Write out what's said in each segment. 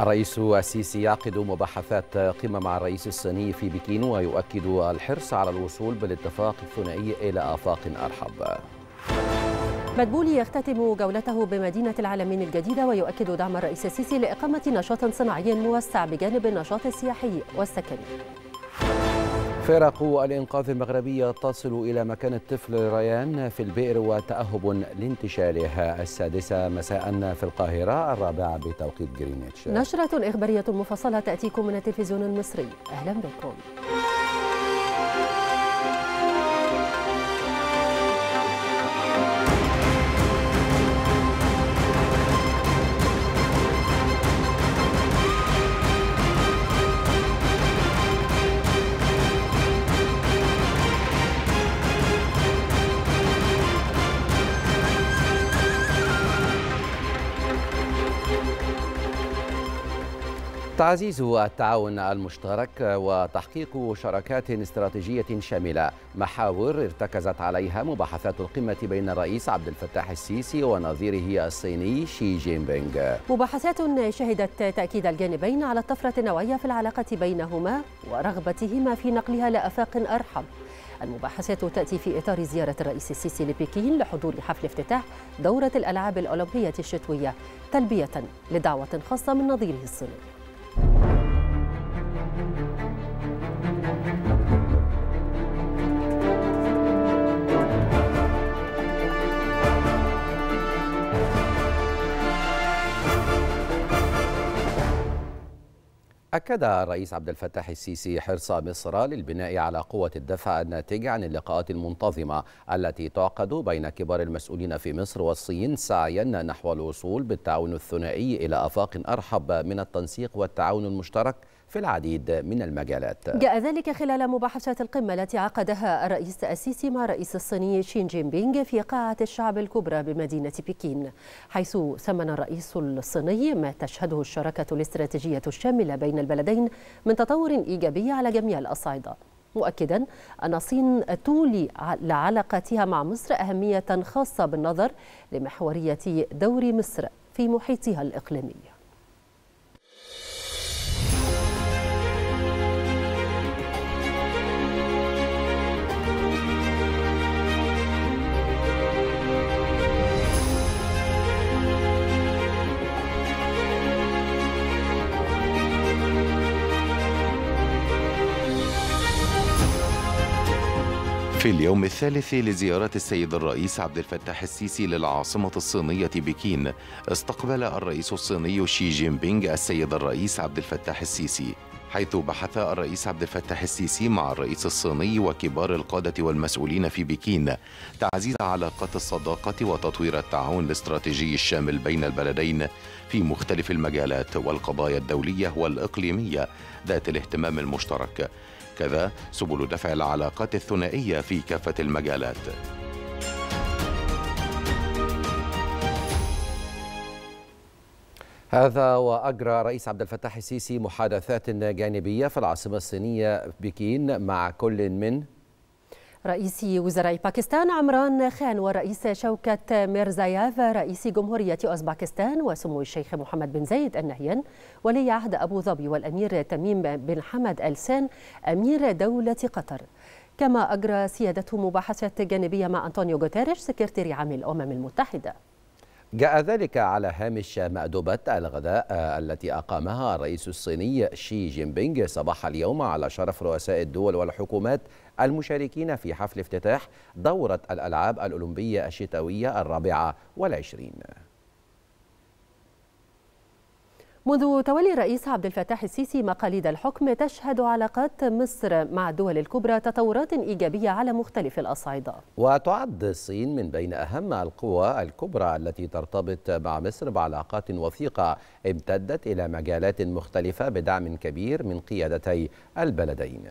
الرئيس السيسي يعقد مباحثات قمة مع الرئيس الصيني في بكين ويؤكد الحرص على الوصول بالاتفاق الثنائي إلى آفاق أرحب مدبولي يختتم جولته بمدينة العالمين الجديدة ويؤكد دعم الرئيس السيسي لإقامة نشاط صناعي موسع بجانب النشاط السياحي والسكني فرق الإنقاذ المغربية تصل إلى مكان الطفل ريان في البئر وتأهب لانتشاله السادسة مساء في القاهرة الرابعة بتوقيت جرينتش نشرة إخبارية مفصلة تأتيكم من التلفزيون المصري أهلا بكم تعزيز التعاون المشترك وتحقيق شراكات استراتيجية شاملة محاور ارتكزت عليها مباحثات القمة بين الرئيس عبد الفتاح السيسي ونظيره الصيني شي جين بينغ مباحثات شهدت تأكيد الجانبين على الطفرة النوعية في العلاقة بينهما ورغبتهما في نقلها لآفاق أرحب المباحثات تأتي في إطار زيارة الرئيس السيسي لبكين لحضور حفل افتتاح دورة الألعاب الأولمبية الشتوية تلبية لدعوة خاصة من نظيره الصيني you أكد الرئيس عبد الفتاح السيسي حرص مصر للبناء على قوة الدفع الناتجة عن اللقاءات المنتظمة التي تعقد بين كبار المسؤولين في مصر والصين سعيا نحو الوصول بالتعاون الثنائي إلى آفاق أرحب من التنسيق والتعاون المشترك في العديد من المجالات جاء ذلك خلال مباحثات القمة التي عقدها الرئيس السيسي مع رئيس الصيني شين جين بينغ في قاعة الشعب الكبرى بمدينة بكين حيث ثمن الرئيس الصيني ما تشهده الشراكة الاستراتيجية الشاملة بين البلدين من تطور إيجابي على جميع الأصعدة مؤكدا أن الصين تولي لعلاقاتها مع مصر أهمية خاصة بالنظر لمحورية دور مصر في محيطها الإقليمي في اليوم الثالث لزيارة السيد الرئيس عبد الفتاح السيسي للعاصمة الصينية بكين استقبل الرئيس الصيني شي جين بينغ السيد الرئيس عبد الفتاح السيسي حيث بحث الرئيس عبد الفتاح السيسي مع الرئيس الصيني وكبار القادة والمسؤولين في بكين تعزيز علاقات الصداقة وتطوير التعاون الاستراتيجي الشامل بين البلدين في مختلف المجالات والقضايا الدولية والإقليمية ذات الاهتمام المشترك وهكذا سبل دفع العلاقات الثنائية في كافة المجالات هذا وأجرى رئيس عبد الفتاح السيسي محادثات جانبية في العاصمة الصينية بكين مع كل من رئيس وزراء باكستان عمران خان ورئيس شوكة ميرزاياف رئيس جمهورية أوزباكستان وسمو الشيخ محمد بن زايد النهيان ولي عهد أبو ظبي والأمير تميم بن حمد ألسان أمير دولة قطر كما أجرى سيادته مباحثات جانبية مع أنطونيو غوتيريش سكرتير عام الأمم المتحدة جاء ذلك على هامش مأدبة الغداء التي أقامها الرئيس الصيني شي جين بينج صباح اليوم على شرف رؤساء الدول والحكومات المشاركين في حفل افتتاح دورة الألعاب الأولمبية الشتوية الرابعة والعشرين منذ تولي الرئيس عبد الفتاح السيسي مقاليد الحكم تشهد علاقات مصر مع الدول الكبرى تطورات إيجابية على مختلف الأصعدة وتعد الصين من بين أهم القوى الكبرى التي ترتبط مع مصر بعلاقات وثيقة امتدت إلى مجالات مختلفة بدعم كبير من قيادتي البلدين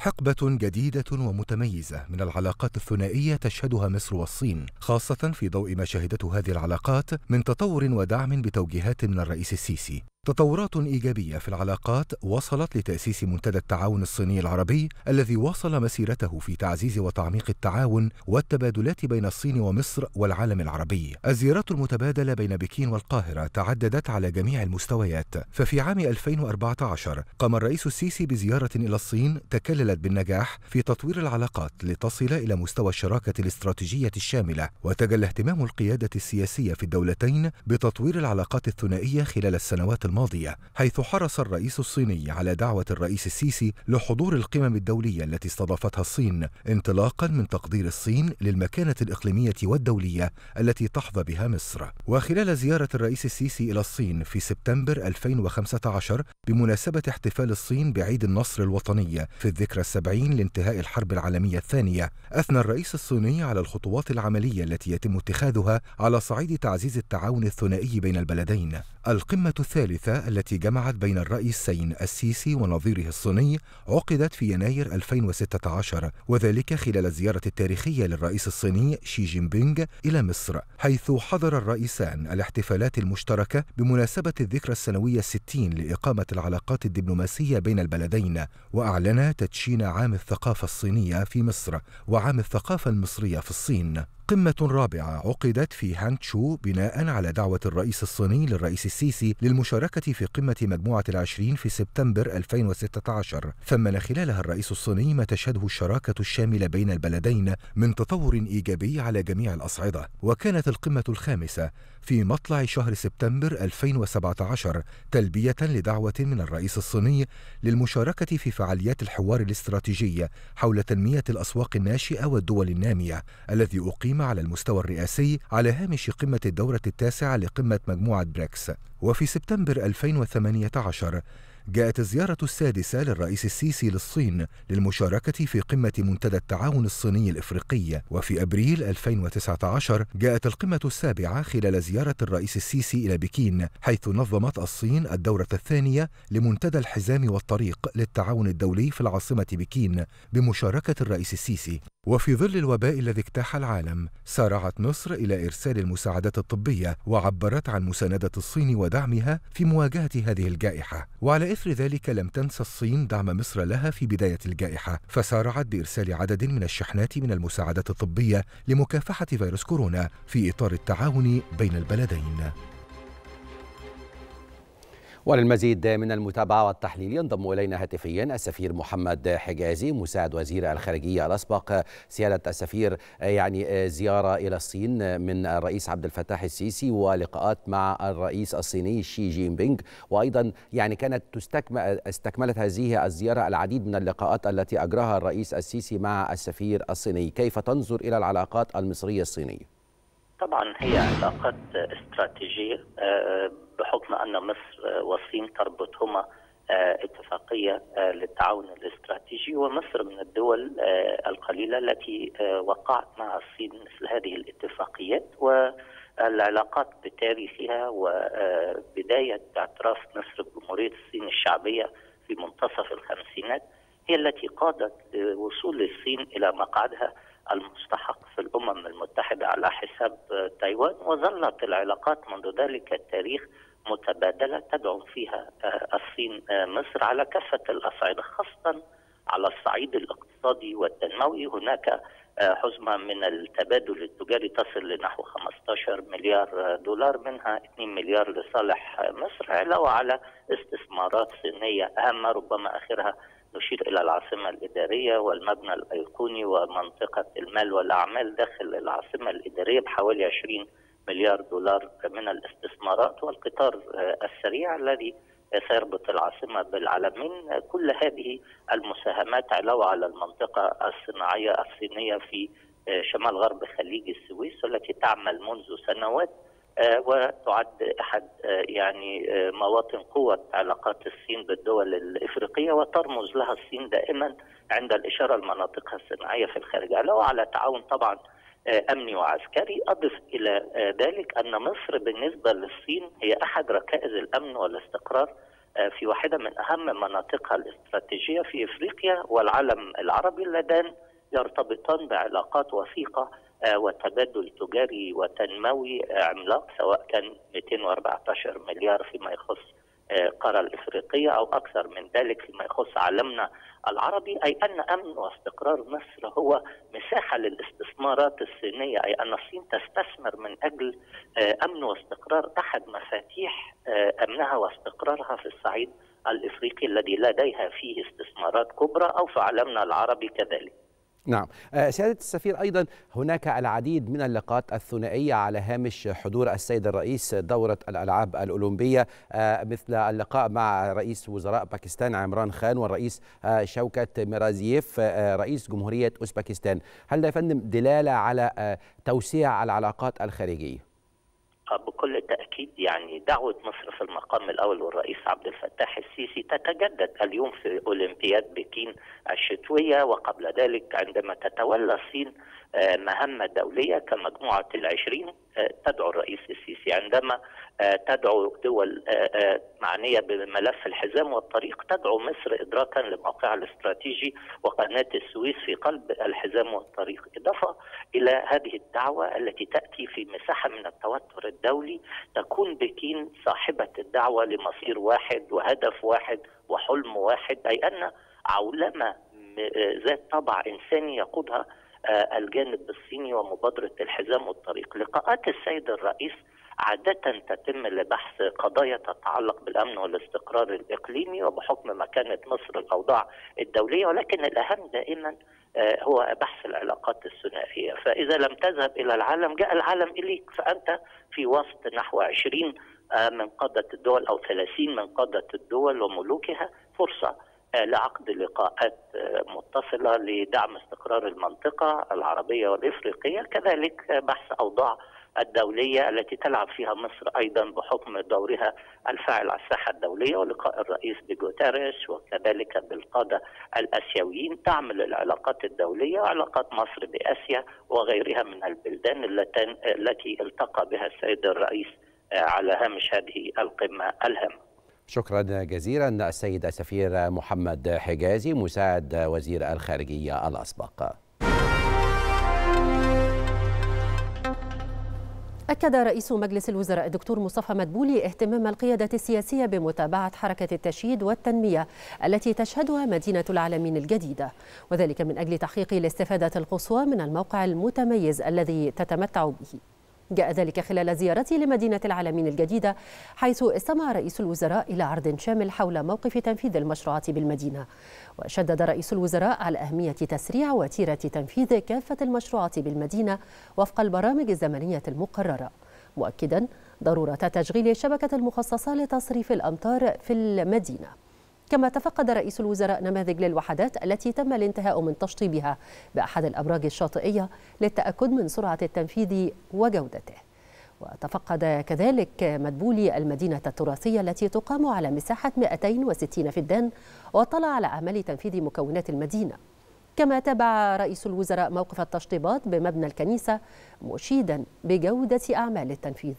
حقبة جديدة ومتميزة من العلاقات الثنائية تشهدها مصر والصين، خاصة في ضوء ما شهدته هذه العلاقات من تطور ودعم بتوجيهات من الرئيس السيسي، تطورات إيجابية في العلاقات وصلت لتأسيس منتدى التعاون الصيني العربي الذي واصل مسيرته في تعزيز وتعميق التعاون والتبادلات بين الصين ومصر والعالم العربي. الزيارات المتبادلة بين بكين والقاهرة تعددت على جميع المستويات، ففي عام 2014 قام الرئيس السيسي بزيارة إلى الصين تكللت بالنجاح في تطوير العلاقات لتصل إلى مستوى الشراكة الاستراتيجية الشاملة، وتجلى اهتمام القيادة السياسية في الدولتين بتطوير العلاقات الثنائية خلال السنوات الماضية. الماضية حيث حرص الرئيس الصيني على دعوة الرئيس السيسي لحضور القمم الدولية التي استضافتها الصين انطلاقا من تقدير الصين للمكانة الإقليمية والدولية التي تحظى بها مصر وخلال زيارة الرئيس السيسي إلى الصين في سبتمبر 2015 بمناسبة احتفال الصين بعيد النصر الوطني في الذكرى السبعين لانتهاء الحرب العالمية الثانية أثنى الرئيس الصيني على الخطوات العملية التي يتم اتخاذها على صعيد تعزيز التعاون الثنائي بين البلدين القمة الثالثة الثالثة التي جمعت بين الرئيس السيسي ونظيره الصيني عقدت في يناير 2016 وذلك خلال الزيارة التاريخية للرئيس الصيني شي جين بينغ إلى مصر حيث حضر الرئيسان الاحتفالات المشتركة بمناسبة الذكرى السنوية الستين لإقامة العلاقات الدبلوماسية بين البلدين وأعلنا تدشين عام الثقافة الصينية في مصر وعام الثقافة المصرية في الصين قمة رابعة عقدت في هانتشو بناء على دعوة الرئيس الصيني للرئيس السيسي للمشاركة في قمة مجموعة العشرين في سبتمبر 2016 ثمن خلالها الرئيس الصيني ما تشهده الشراكة الشاملة بين البلدين من تطور إيجابي على جميع الأصعدة وكانت القمة الخامسة في مطلع شهر سبتمبر 2017 تلبية لدعوة من الرئيس الصيني للمشاركة في فعاليات الحوار الاستراتيجي حول تنمية الأسواق الناشئة والدول النامية الذي أقيم القائمة على المستوى الرئاسي على هامش قمة الدورة التاسعة لقمة مجموعة بريكس وفي سبتمبر 2018 جاءت الزيارة السادسة للرئيس السيسي للصين للمشاركة في قمة منتدى التعاون الصيني الإفريقي وفي أبريل 2019 جاءت القمة السابعة خلال زيارة الرئيس السيسي إلى بكين حيث نظمت الصين الدورة الثانية لمنتدى الحزام والطريق للتعاون الدولي في العاصمة بكين بمشاركة الرئيس السيسي وفي ظل الوباء الذي اجتاح العالم سارعت مصر إلى إرسال المساعدات الطبية وعبرت عن مساندة الصين ودعمها في مواجهة هذه الجائحة وعلى إثر ذلك لم تنسى الصين دعم مصر لها في بداية الجائحة فسارعت بإرسال عدد من الشحنات من المساعدات الطبية لمكافحة فيروس كورونا في إطار التعاون بين البلدين وللمزيد من المتابعة والتحليل ينضم إلينا هاتفيا السفير محمد حجازي مساعد وزير الخارجية الأسبق سيادة السفير يعني زيارة إلى الصين من الرئيس عبد الفتاح السيسي ولقاءات مع الرئيس الصيني شي جين بينغ وأيضا يعني كانت تستكمل استكملت هذه الزيارة العديد من اللقاءات التي أجراها الرئيس السيسي مع السفير الصيني كيف تنظر إلى العلاقات المصرية الصينية؟ طبعا هي علاقات استراتيجيه آه، بحكم ان مصر آه، والصين تربطهما آه، اتفاقيه للتعاون الاستراتيجي ومصر من الدول القليله التي وقعت مع الصين مثل هذه الاتفاقيات والعلاقات بتاريخها وبدايه اعتراف مصر بجمهوريه الصين الشعبيه في منتصف الخمسينات هي التي قادت لوصول الصين الى مقعدها المستحق في الأمم المتحدة على حساب تايوان وظلت العلاقات منذ ذلك التاريخ متبادلة تدعم فيها آه، الصين آه، مصر على كافة الأصعدة خاصة على الصعيد الاقتصادي والتنموي هناك آه، حزمة من التبادل التجاري تصل لنحو 15 مليار دولار منها 2 مليار لصالح مصر علاوة على استثمارات صينية هامة ربما آخرها تشير إلى العاصمة الإدارية والمبنى الأيقوني ومنطقة المال والأعمال داخل العاصمة الإدارية بحوالي 20 مليار دولار من الاستثمارات والقطار آه، السريع الذي سيربط العاصمة بالعالمين كل هذه المساهمات علاوة على المنطقة الصناعية الصينية في آه، شمال غرب خليج السويس والتي تعمل منذ سنوات آه، وتعد احد آه، يعني آه، مواطن قوه علاقات الصين بالدول الافريقيه وترمز لها الصين دائما عند الاشاره لمناطقها الصناعيه في الخارج على على تعاون طبعا امني وعسكري اضف الى ذلك ان مصر بالنسبه للصين هي احد ركائز الامن والاستقرار في واحده من اهم مناطقها الاستراتيجيه في افريقيا والعالم العربي اللذان يرتبطان بعلاقات وثيقه آه، وتبادل تجاري وتنموي آه، عملاق سواء كان 214 مليار فيما يخص القارة الإفريقية أو أكثر من ذلك فيما يخص عالمنا العربي أي أن أمن واستقرار مصر هو مساحة للاستثمارات الصينية أي أن الصين تستثمر من أجل آه، أمن واستقرار أحد مفاتيح أمنها واستقرارها في الصعيد الإفريقي الذي لديها فيه استثمارات كبرى أو في عالمنا العربي كذلك نعم آه، سيادة السفير أيضا هناك العديد من اللقاءات الثنائية على هامش حضور السيد الرئيس دورة الألعاب الأولمبية آه، مثل اللقاء مع رئيس وزراء باكستان عمران خان والرئيس آه، شوكة ميرازييف رئيس جمهورية أوزبكستان هل يا فندم دلالة على توسيع العلاقات الخارجية؟ بكل تأكيد بالتاكيد يعني دعوة مصر في المقام الأول والرئيس عبد الفتاح السيسي تتجدد اليوم في أولمبياد بكين الشتوية وقبل ذلك عندما تتولى الصين آه، مهمة دولية كمجموعة العشرين آه، تدعو الرئيس السيسي عندما آه، تدعو دول معنية بملف الحزام والطريق تدعو مصر إدراكا لموقعها الاستراتيجي وقناة السويس في قلب الحزام والطريق إضافة إلى هذه الدعوة التي تأتي في مساحة من التوتر الدولي تكون بكين صاحبة الدعوة لمصير واحد وهدف واحد وحلم واحد أي أن عولمة ذات طبع إنساني يقودها آه، الجانب الصيني ومبادرة الحزام والطريق لقاءات السيد الرئيس عادة تتم لبحث قضايا تتعلق بالأمن والاستقرار الإقليمي وبحكم مكانة مصر الأوضاع الدولية ولكن الأهم دائما آه، هو بحث العلاقات الثنائية فإذا لم تذهب إلى العالم جاء العالم إليك فأنت في وسط نحو 20 آه، من قادة الدول أو 30 من قادة الدول وملوكها فرصة آه، لعقد لقاءات متصلة لدعم استقرار المنطقة العربية والإفريقية كذلك بحث أوضاع الدولية التي تلعب فيها مصر أيضا بحكم دورها الفاعل على الساحة الدولية ولقاء الرئيس بجوتاريش وكذلك بالقادة الأسيويين تعمل العلاقات الدولية وعلاقات مصر بآسيا وغيرها من البلدان التي التقى بها السيد الرئيس على هامش هذه القمة الهامة شكرا جزيلا السيد السفير محمد حجازي مساعد وزير الخارجية الأسبق أكد رئيس مجلس الوزراء الدكتور مصطفى مدبولي اهتمام القيادة السياسية بمتابعة حركة التشييد والتنمية التي تشهدها مدينة العالمين الجديدة وذلك من أجل تحقيق الاستفادة القصوى من الموقع المتميز الذي تتمتع به جاء ذلك خلال زيارته لمدينة العالمين الجديدة حيث استمع رئيس الوزراء إلى عرض شامل حول موقف تنفيذ المشروعات بالمدينة وشدد رئيس الوزراء على أهمية تسريع وتيرة تنفيذ كافة المشروعات بالمدينة وفق البرامج الزمنية المقررة مؤكدا ضرورة تشغيل الشبكة المخصصة لتصريف الأمطار في المدينة كما تفقد رئيس الوزراء نماذج للوحدات التي تم الانتهاء من تشطيبها بأحد الأبراج الشاطئية للتأكد من سرعة التنفيذ وجودته وتفقد كذلك مدبولي المدينة التراثية التي تقام على مساحة 260 فدان واطلع على أعمال تنفيذ مكونات المدينة كما تابع رئيس الوزراء موقف التشطيبات بمبنى الكنيسة مشيدا بجودة أعمال التنفيذ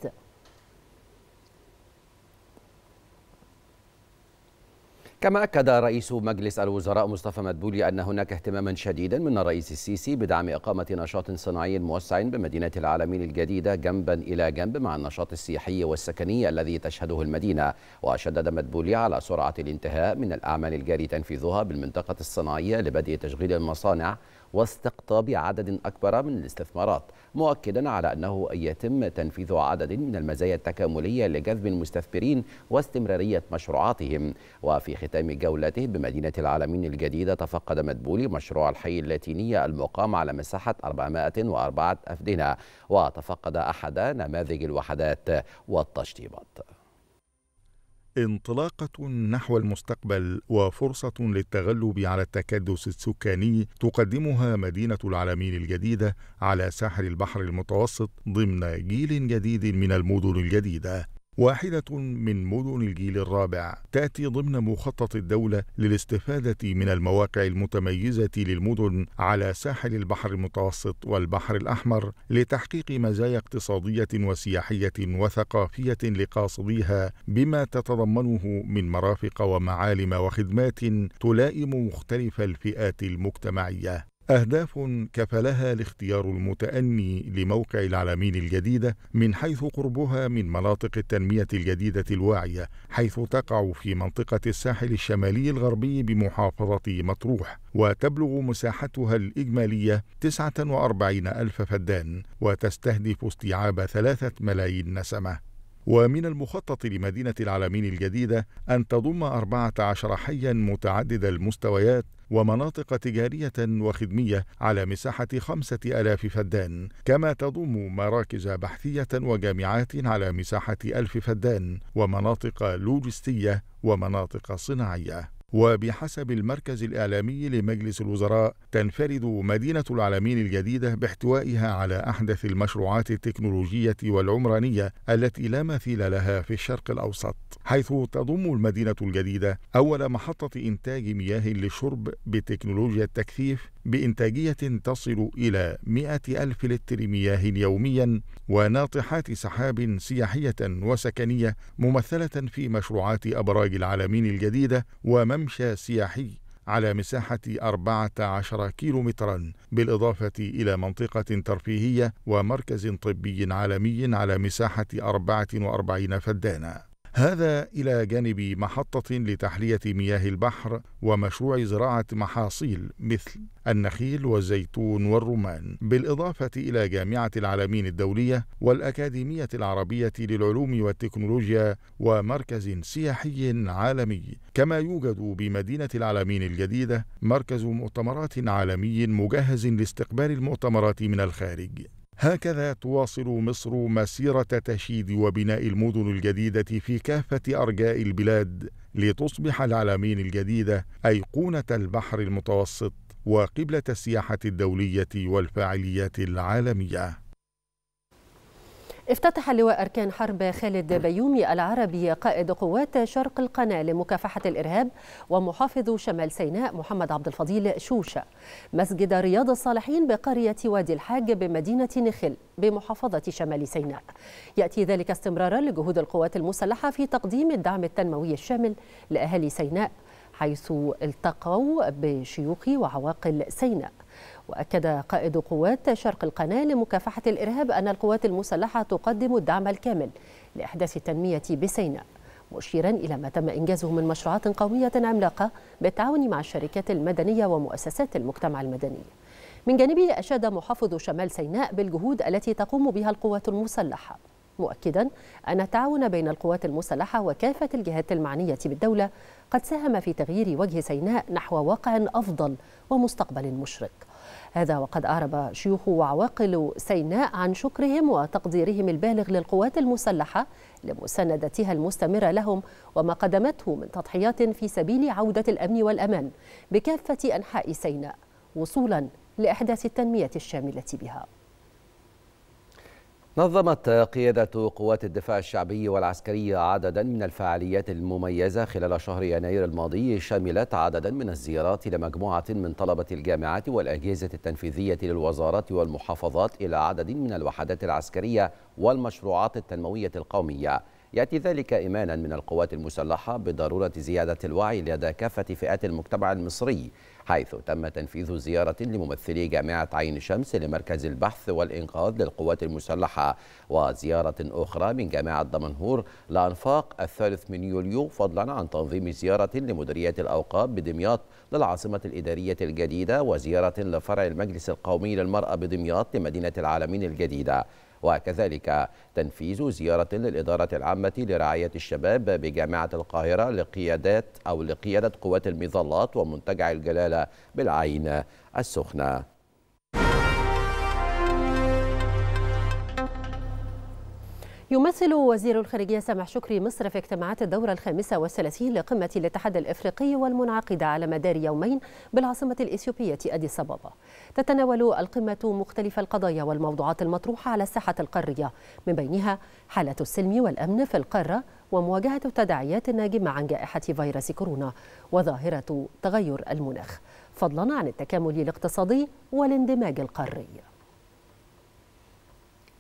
كما أكد رئيس مجلس الوزراء مصطفى مدبولي أن هناك اهتماما شديدا من الرئيس السيسي بدعم إقامة نشاط صناعي موسع بمدينة العالمين الجديدة جنبا إلى جنب مع النشاط السياحي والسكني الذي تشهده المدينة وشدد مدبولي على سرعة الانتهاء من الأعمال الجاري تنفيذها بالمنطقة الصناعية لبدء تشغيل المصانع واستقطاب عدد أكبر من الاستثمارات مؤكدا على أنه يتم تنفيذ عدد من المزايا التكاملية لجذب المستثمرين واستمرارية مشروعاتهم وفي ختام جولته بمدينة العالمين الجديدة تفقد مدبولي مشروع الحي اللاتينية المقام على مساحة 404 أفدنة وتفقد أحد نماذج الوحدات والتشطيبات انطلاقة نحو المستقبل وفرصة للتغلب على التكدس السكاني تقدمها مدينة العالمين الجديدة على ساحل البحر المتوسط ضمن جيل جديد من المدن الجديدة واحدة من مدن الجيل الرابع تأتي ضمن مخطط الدولة للاستفادة من المواقع المتميزة للمدن على ساحل البحر المتوسط والبحر الأحمر لتحقيق مزايا اقتصادية وسياحية وثقافية لقاصديها بما تتضمنه من مرافق ومعالم وخدمات تلائم مختلف الفئات المجتمعية أهداف كفلها الاختيار المتأني لموقع العالمين الجديدة من حيث قربها من مناطق التنمية الجديدة الواعية حيث تقع في منطقة الساحل الشمالي الغربي بمحافظة مطروح وتبلغ مساحتها الإجمالية 49 ألف فدان وتستهدف استيعاب ثلاثة ملايين نسمة ومن المخطط لمدينة العالمين الجديدة أن تضم 14 حيا متعدد المستويات ومناطق تجارية وخدمية على مساحة خمسة ألاف فدان كما تضم مراكز بحثية وجامعات على مساحة ألف فدان ومناطق لوجستية ومناطق صناعية وبحسب المركز الإعلامي لمجلس الوزراء تنفرد مدينة العالمين الجديدة باحتوائها على أحدث المشروعات التكنولوجية والعمرانية التي لا مثيل لها في الشرق الأوسط حيث تضم المدينة الجديدة أول محطة إنتاج مياه للشرب بتكنولوجيا التكثيف بإنتاجية تصل إلى 100 ألف لتر مياه يوميا وناطحات سحاب سياحية وسكنية ممثلة في مشروعات أبراج العالمين الجديدة وممشى سياحي على مساحة 14 كيلومترا بالإضافة إلى منطقة ترفيهية ومركز طبي عالمي على مساحة 44 فدانة هذا إلى جانب محطة لتحلية مياه البحر ومشروع زراعة محاصيل مثل النخيل والزيتون والرمان، بالإضافة إلى جامعة العالمين الدولية والأكاديمية العربية للعلوم والتكنولوجيا ومركز سياحي عالمي، كما يوجد بمدينة العالمين الجديدة مركز مؤتمرات عالمي مجهز لاستقبال المؤتمرات من الخارج. هكذا تواصل مصر مسيرة تشييد وبناء المدن الجديدة في كافة أرجاء البلاد لتصبح العلمين الجديدة أيقونة البحر المتوسط وقبلة السياحة الدولية والفاعليات العالمية افتتح لواء أركان حرب خالد بيومي العربي قائد قوات شرق القناة لمكافحة الإرهاب ومحافظ شمال سيناء محمد عبد الفضيل شوشة مسجد رياض الصالحين بقرية وادي الحاج بمدينة نخل بمحافظة شمال سيناء يأتي ذلك استمرارا لجهود القوات المسلحة في تقديم الدعم التنموي الشامل لأهالي سيناء حيث التقوا بشيوخ وعواقل سيناء وأكد قائد قوات شرق القناة لمكافحة الإرهاب أن القوات المسلحة تقدم الدعم الكامل لإحداث التنمية بسيناء مشيرا إلى ما تم إنجازه من مشروعات قومية عملاقة بالتعاون مع الشركات المدنية ومؤسسات المجتمع المدني من جانبه أشاد محافظ شمال سيناء بالجهود التي تقوم بها القوات المسلحة مؤكدا أن التعاون بين القوات المسلحة وكافة الجهات المعنية بالدولة قد ساهم في تغيير وجه سيناء نحو واقع أفضل ومستقبل مشرق هذا وقد أعرب شيوخ وعواقل سيناء عن شكرهم وتقديرهم البالغ للقوات المسلحة لمساندتها المستمرة لهم وما قدمته من تضحيات في سبيل عودة الأمن والأمان بكافة أنحاء سيناء وصولا لإحداث التنمية الشاملة بها نظمت قيادة قوات الدفاع الشعبي والعسكري عددا من الفعاليات المميزة خلال شهر يناير الماضي شملت عددا من الزيارات لمجموعة من طلبة الجامعات والأجهزة التنفيذية للوزارات والمحافظات إلى عدد من الوحدات العسكرية والمشروعات التنموية القومية يأتي ذلك إيمانا من القوات المسلحة بضرورة زيادة الوعي لدى كافة فئات المجتمع المصري حيث تم تنفيذ زيارة لممثلي جامعة عين شمس لمركز البحث والإنقاذ للقوات المسلحة وزيارة أخرى من جامعة دمنهور لأنفاق الثالث من يوليو فضلا عن تنظيم زيارة لمديرية الأوقاف بدمياط للعاصمة الإدارية الجديدة وزيارة لفرع المجلس القومي للمرأة بدمياط لمدينة العالمين الجديدة وكذلك تنفيذ زيارة للإدارة العامة لرعاية الشباب بجامعة القاهرة لقيادات أو لقيادة قوات المظلات ومنتجع الجلالة بالعين السخنة يمثل وزير الخارجية سامح شكري مصر في اجتماعات الدورة الخامسة والثلاثين لقمة الاتحاد الإفريقي والمنعقدة على مدار يومين بالعاصمة الإثيوبية أديس أبابا. تتناول القمة مختلف القضايا والموضوعات المطروحة على الساحة القارية من بينها حالة السلم والأمن في القارة ومواجهة التداعيات الناجمة عن جائحة فيروس كورونا وظاهرة تغير المناخ فضلا عن التكامل الاقتصادي والاندماج القاري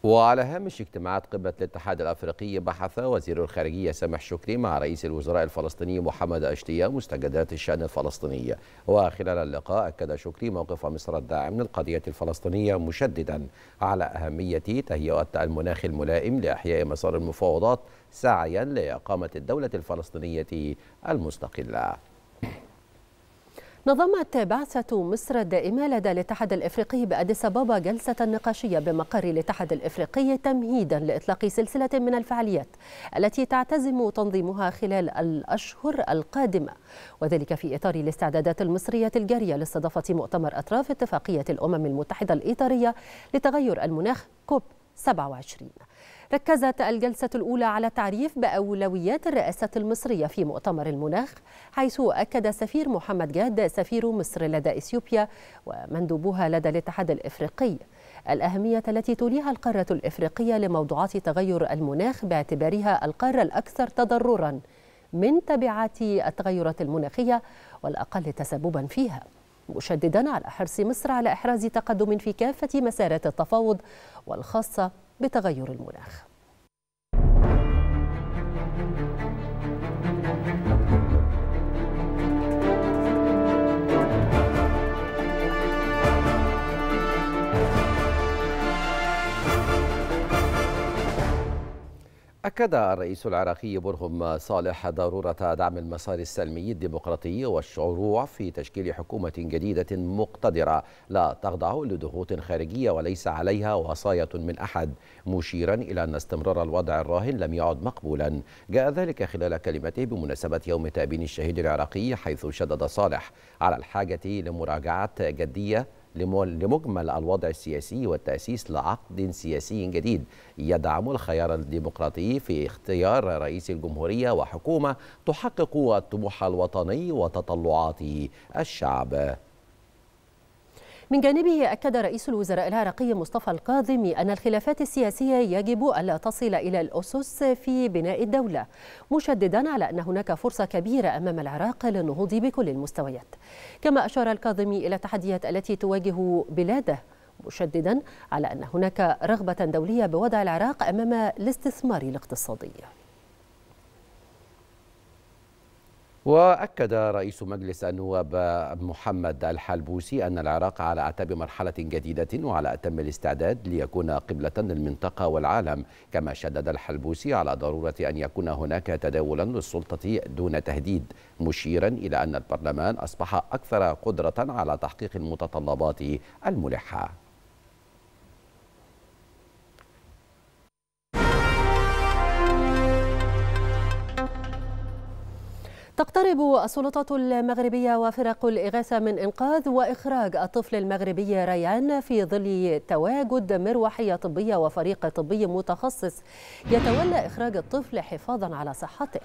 وعلى هامش اجتماعات قمة الاتحاد الأفريقي بحث وزير الخارجية سامح شكري مع رئيس الوزراء الفلسطيني محمد أشتيا مستجدات الشأن الفلسطيني وخلال اللقاء أكد شكري موقف مصر الداعم للقضية الفلسطينية مشددا على أهمية تهيئة المناخ الملائم لإحياء مسار المفاوضات سعيا لإقامة الدولة الفلسطينية المستقلة نظمت بعثة مصر الدائمة لدى الاتحاد الإفريقي بأديس أبابا جلسة نقاشية بمقر الاتحاد الإفريقي تمهيدا لإطلاق سلسلة من الفعاليات التي تعتزم تنظيمها خلال الأشهر القادمة وذلك في إطار الاستعدادات المصرية الجارية لاستضافة مؤتمر أطراف اتفاقية الأمم المتحدة الإطارية لتغير المناخ كوب 27 ركزت الجلسة الأولى على التعريف بأولويات الرئاسة المصرية في مؤتمر المناخ حيث أكد سفير محمد جاد سفير مصر لدى إثيوبيا ومندوبها لدى الاتحاد الإفريقي الأهمية التي توليها القارة الإفريقية لموضوعات تغير المناخ باعتبارها القارة الأكثر تضرراً من تبعات التغيرات المناخية والأقل تسبباً فيها مشددا على حرص مصر على إحراز تقدم في كافة مسارات التفاوض والخاصة بتغير المناخ أكد الرئيس العراقي برهم صالح ضرورة دعم المسار السلمي الديمقراطي والشروع في تشكيل حكومة جديدة مقتدرة لا تخضع لضغوط خارجية وليس عليها وصاية من أحد مشيرا إلى أن استمرار الوضع الراهن لم يعد مقبولا جاء ذلك خلال كلمته بمناسبة يوم تأبين الشهيد العراقي حيث شدد صالح على الحاجة لمراجعة جدية لمجمل الوضع السياسي والتأسيس لعقد سياسي جديد يدعم الخيار الديمقراطي في اختيار رئيس الجمهورية وحكومة تحقق الطموح الوطني وتطلعات الشعب من جانبه أكد رئيس الوزراء العراقي مصطفى القاذمي أن الخلافات السياسية يجب ألا تصل إلى الأسس في بناء الدولة مشددا على أن هناك فرصة كبيرة أمام العراق للنهوض بكل المستويات كما أشار القاذمي إلى التحديات التي تواجه بلاده مشددا على أن هناك رغبة دولية بوضع العراق أمام الاستثمار الاقتصادي وأكد رئيس مجلس النواب محمد الحلبوسي أن العراق على أعتاب مرحلة جديدة وعلى أتم الاستعداد ليكون قبلة للمنطقة والعالم كما شدد الحلبوسي على ضرورة أن يكون هناك تداولا للسلطة دون تهديد مشيرا إلى أن البرلمان أصبح أكثر قدرة على تحقيق المتطلبات الملحة تقترب السلطات المغربية وفرق الإغاثة من إنقاذ وإخراج الطفل المغربي ريان في ظل تواجد مروحية طبية وفريق طبي متخصص يتولى إخراج الطفل حفاظا على صحته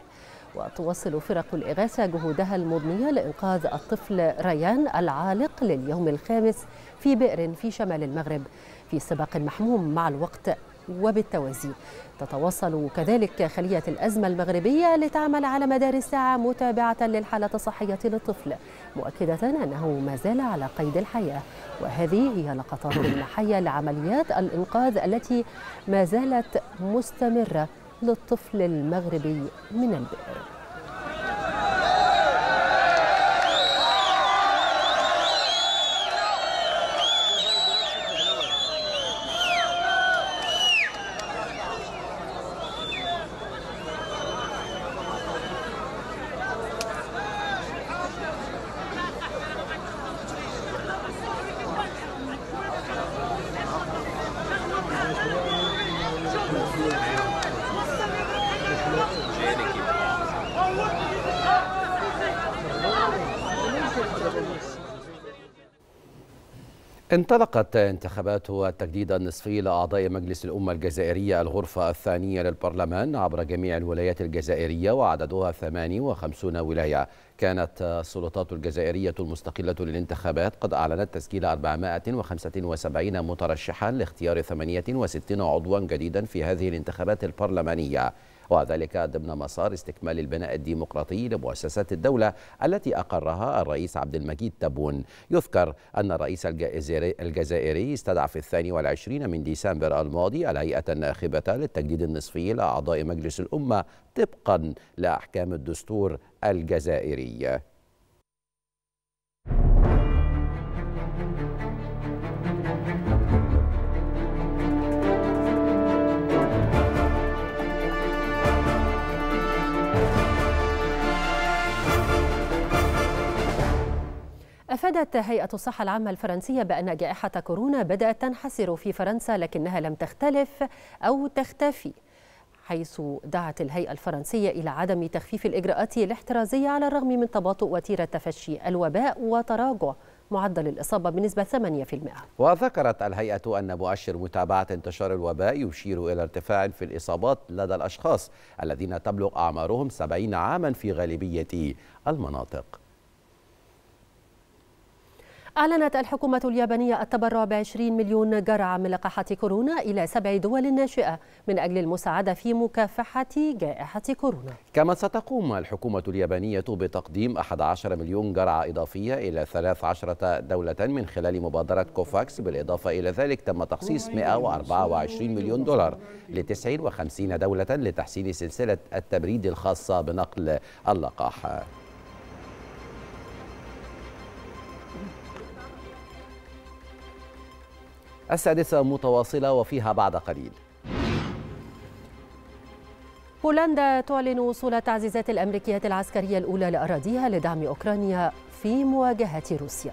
وتوصل فرق الإغاثة جهودها المضنية لإنقاذ الطفل ريان العالق لليوم الخامس في بئر في شمال المغرب في سباق محموم مع الوقت وبالتوازي تتواصل كذلك خلية الأزمة المغربية لتعمل على مدار الساعة متابعة للحالة الصحية للطفل مؤكدة أنه ما زال على قيد الحياة وهذه هي لقطات حية لعمليات الإنقاذ التي ما زالت مستمرة للطفل المغربي من البئر انطلقت انتخابات التجديد النصفي لأعضاء مجلس الأمة الجزائرية الغرفة الثانية للبرلمان عبر جميع الولايات الجزائرية وعددها 58 ولاية كانت السلطات الجزائرية المستقلة للانتخابات قد أعلنت تسجيل 475 مترشحا لاختيار 68 عضوا جديدا في هذه الانتخابات البرلمانية وذلك ضمن مسار استكمال البناء الديمقراطي لمؤسسات الدولة التي أقرها الرئيس عبد المجيد تبون يذكر أن الرئيس الجزائري استدعى في الثاني والعشرين من ديسمبر الماضي الهيئة الناخبة للتجديد النصفي لأعضاء مجلس الأمة طبقا لأحكام الدستور الجزائري أفادت هيئة الصحة العامة الفرنسية بأن جائحة كورونا بدأت تنحسر في فرنسا لكنها لم تختلف أو تختفي حيث دعت الهيئة الفرنسية إلى عدم تخفيف الإجراءات الاحترازية على الرغم من تباطؤ وتيرة تفشي الوباء وتراجع معدل الإصابة بنسبة 8% وذكرت الهيئة أن مؤشر متابعة انتشار الوباء يشير إلى ارتفاع في الإصابات لدى الأشخاص الذين تبلغ أعمارهم 70 عاما في غالبية المناطق أعلنت الحكومة اليابانية التبرع ب 20 مليون جرعة من لقاحة كورونا إلى سبع دول ناشئة من أجل المساعدة في مكافحة جائحة كورونا كما ستقوم الحكومة اليابانية بتقديم 11 مليون جرعة إضافية إلى 13 دولة من خلال مبادرة كوفاكس بالإضافة إلى ذلك تم تخصيص 124 مليون دولار ل 59 دولة لتحسين سلسلة التبريد الخاصة بنقل اللقاح السادسة متواصلة وفيها بعد قليل بولندا تعلن وصول التعزيزات الأمريكية العسكرية الأولى لأراضيها لدعم أوكرانيا في مواجهة روسيا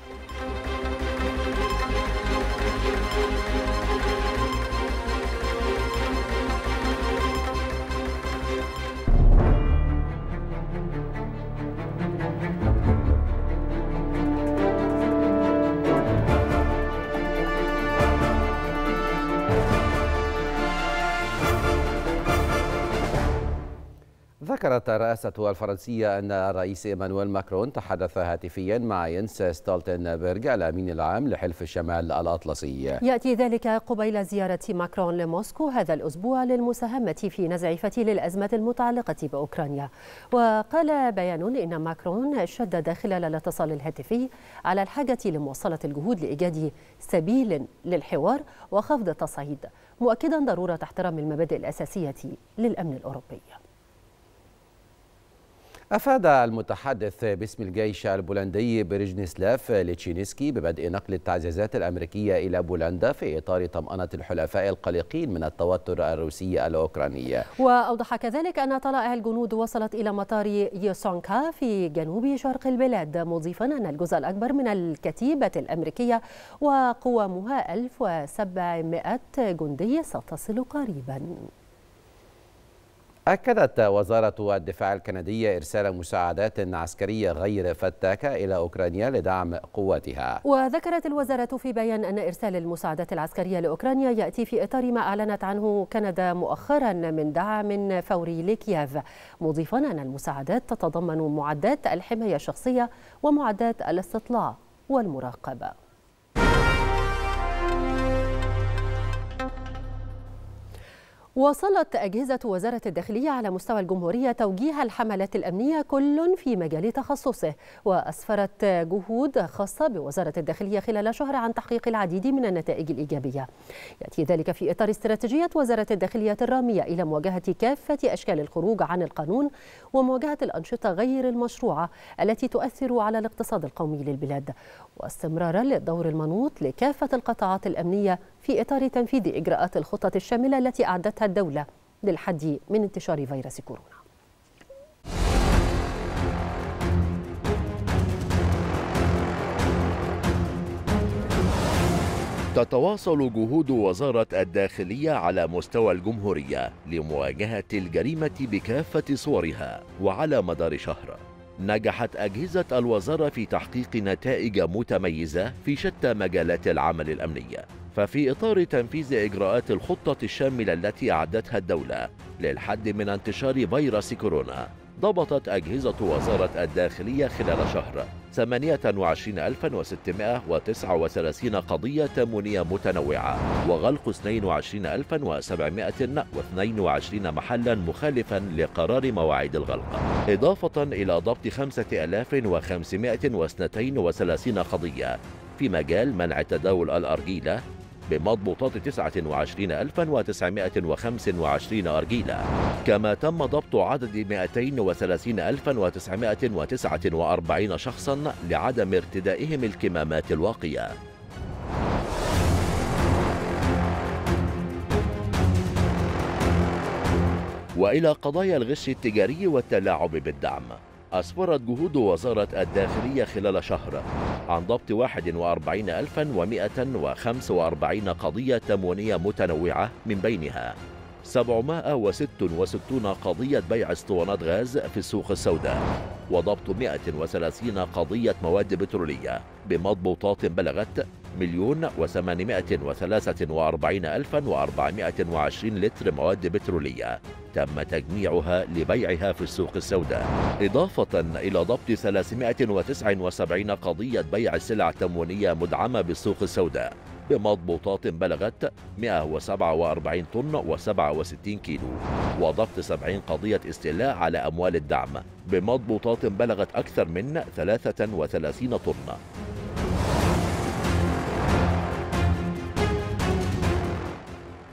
ذكرت الرئاسة الفرنسية أن الرئيس إيمانويل ماكرون تحدث هاتفيا مع ينس ستولتنبرغ الأمين العام لحلف الشمال الأطلسي يأتي ذلك قبيل زيارة ماكرون لموسكو هذا الأسبوع للمساهمة في نزع فتيل الأزمة المتعلقة بأوكرانيا وقال بيان إن ماكرون شدد خلال الاتصال الهاتفي على الحاجة لمواصلة الجهود لإيجاد سبيل للحوار وخفض التصعيد مؤكدا ضرورة احترام المبادئ الأساسية للأمن الأوروبي أفاد المتحدث باسم الجيش البولندي بريجنسلاف ليتشينسكي ببدء نقل التعزيزات الأمريكية إلى بولندا في إطار طمأنة الحلفاء القلقين من التوتر الروسي الأوكراني وأوضح كذلك أن طلائع الجنود وصلت إلى مطار يوسونكا في جنوب شرق البلاد مضيفا أن الجزء الأكبر من الكتيبة الأمريكية وقوامها 1700 جندي ستصل قريبا أكدت وزارة الدفاع الكندية إرسال مساعدات عسكرية غير فتاكة إلى أوكرانيا لدعم قواتها وذكرت الوزارة في بيان أن إرسال المساعدات العسكرية لأوكرانيا يأتي في إطار ما أعلنت عنه كندا مؤخرا من دعم فوري لكييف مضيفا أن المساعدات تتضمن معدات الحماية الشخصية ومعدات الاستطلاع والمراقبة واصلت أجهزة وزارة الداخلية على مستوى الجمهورية توجيه الحملات الأمنية كل في مجال تخصصه وأسفرت جهود خاصة بوزارة الداخلية خلال شهر عن تحقيق العديد من النتائج الإيجابية يأتي ذلك في إطار استراتيجية وزارة الداخلية الرامية إلى مواجهة كافة أشكال الخروج عن القانون ومواجهة الأنشطة غير المشروعة التي تؤثر على الاقتصاد القومي للبلاد واستمرارا للدور المنوط لكافة القطاعات الأمنية في إطار تنفيذ إجراءات الخطط الشاملة التي أعدتها الدولة للحد من انتشار فيروس كورونا تتواصل جهود وزارة الداخلية على مستوى الجمهورية لمواجهة الجريمة بكافة صورها وعلى مدار شهر. نجحت أجهزة الوزارة في تحقيق نتائج متميزة في شتى مجالات العمل الأمني، ففي إطار تنفيذ إجراءات الخطة الشاملة التي أعدتها الدولة للحد من انتشار فيروس كورونا ضبطت أجهزة وزارة الداخلية خلال شهر 28639 قضية تمونية متنوعة وغلق 22722 محلا مخالفا لقرار مواعيد الغلق إضافة إلى ضبط 5532 قضية في مجال منع تداول الأرجيلة بمضبوطات 29925 أرجيلة كما تم ضبط عدد 230949 شخصا لعدم ارتدائهم الكمامات الواقية وإلى قضايا الغش التجاري والتلاعب بالدعم أسفرت جهود وزارة الداخلية خلال شهر عن ضبط 41145 قضية تموينية متنوعة من بينها 766 قضية بيع اسطوانات غاز في السوق السوداء وضبط 130 قضية مواد بترولية بمضبوطات بلغت مليون و وثلاثة وأربعين ألفا وأربعمائة وعشرين لتر مواد بترولية تم تجميعها لبيعها في السوق السوداء إضافة إلى ضبط 379 قضية بيع سلع تموينية مدعمة بالسوق السوداء بمضبوطات بلغت 147 طن و67 كيلو وضبط 70 قضية استيلاء على أموال الدعم بمضبوطات بلغت أكثر من 33 طن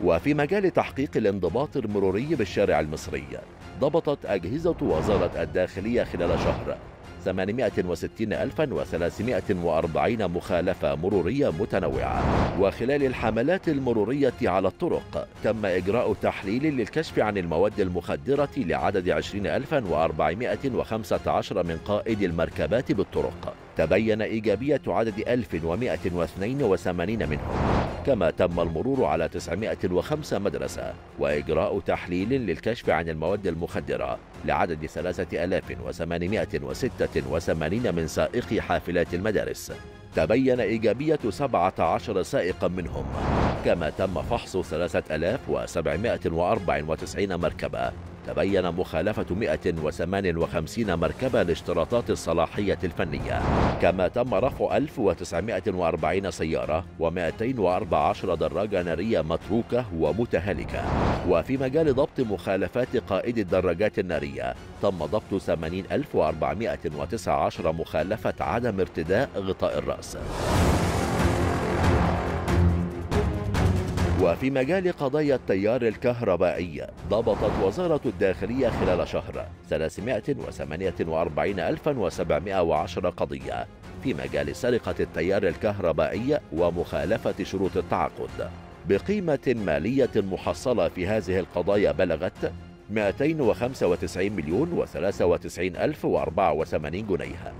وفي مجال تحقيق الانضباط المروري بالشارع المصري ضبطت أجهزة وزارة الداخلية خلال شهر 860340 مخالفة مرورية متنوعة وخلال الحملات المرورية على الطرق تم إجراء تحليل للكشف عن المواد المخدرة لعدد 20415 من قائد المركبات بالطرق تبين إيجابية عدد 1182 منهم كما تم المرور على 905 مدرسة وإجراء تحليل للكشف عن المواد المخدرة لعدد 3886 من سائقي حافلات المدارس تبين إيجابية 17 سائقا منهم كما تم فحص 3794 مركبة تبين مخالفة 158 مركبة لاشتراطات الصلاحية الفنية كما تم رفع 1940 سيارة و214 دراجة نارية متروكة ومتهالكة وفي مجال ضبط مخالفات قائد الدراجات النارية تم ضبط 80419 مخالفة عدم ارتداء غطاء الرأس وفي مجال قضايا التيار الكهربائي ضبطت وزارة الداخلية خلال شهر 348710 قضية في مجال سرقة التيار الكهربائي ومخالفة شروط التعاقد بقيمة مالية محصلة في هذه القضايا بلغت 295 مليون و93 ألف و و84 جنيه